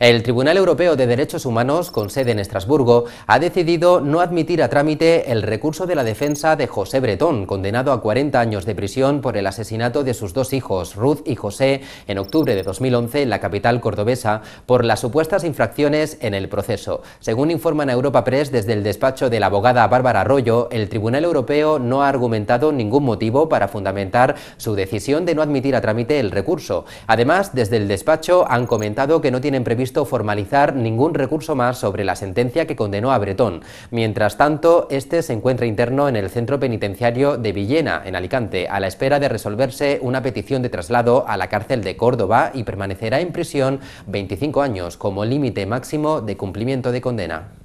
El Tribunal Europeo de Derechos Humanos, con sede en Estrasburgo, ha decidido no admitir a trámite el recurso de la defensa de José Bretón, condenado a 40 años de prisión por el asesinato de sus dos hijos, Ruth y José, en octubre de 2011 en la capital cordobesa, por las supuestas infracciones en el proceso. Según informan a Europa Press desde el despacho de la abogada Bárbara Arroyo, el Tribunal Europeo no ha argumentado ningún motivo para fundamentar su decisión de no admitir a trámite el recurso. Además, desde el despacho han comentado que no tienen previsto formalizar ningún recurso más sobre la sentencia que condenó a Bretón. Mientras tanto, este se encuentra interno en el centro penitenciario de Villena, en Alicante, a la espera de resolverse una petición de traslado a la cárcel de Córdoba y permanecerá en prisión 25 años como límite máximo de cumplimiento de condena.